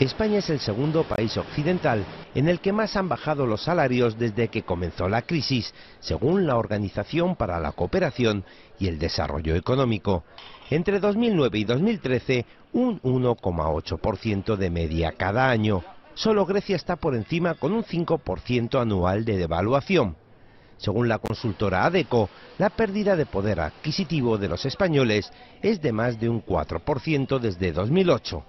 España es el segundo país occidental en el que más han bajado los salarios desde que comenzó la crisis, según la Organización para la Cooperación y el Desarrollo Económico. Entre 2009 y 2013, un 1,8% de media cada año. Solo Grecia está por encima con un 5% anual de devaluación. Según la consultora ADECO, la pérdida de poder adquisitivo de los españoles es de más de un 4% desde 2008.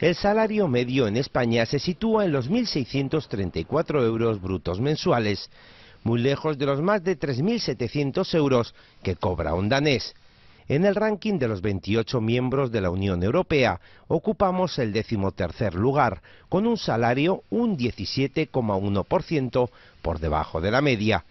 El salario medio en España se sitúa en los 1.634 euros brutos mensuales, muy lejos de los más de 3.700 euros que cobra un danés. En el ranking de los 28 miembros de la Unión Europea ocupamos el decimotercer lugar, con un salario un 17,1% por debajo de la media.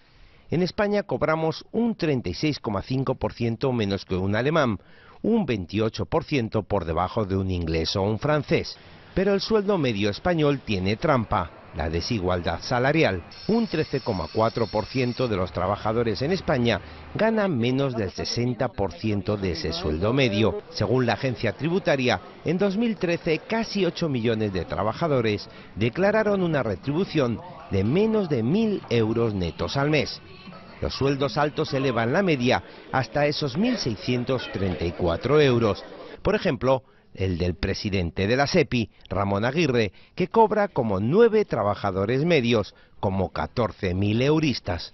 En España cobramos un 36,5% menos que un alemán, un 28% por debajo de un inglés o un francés. Pero el sueldo medio español tiene trampa la desigualdad salarial. Un 13,4% de los trabajadores en España gana menos del 60% de ese sueldo medio. Según la agencia tributaria, en 2013 casi 8 millones de trabajadores declararon una retribución de menos de 1.000 euros netos al mes. Los sueldos altos elevan la media hasta esos 1.634 euros. Por ejemplo, el del presidente de la CEPI, Ramón Aguirre, que cobra como nueve trabajadores medios, como 14.000 euristas.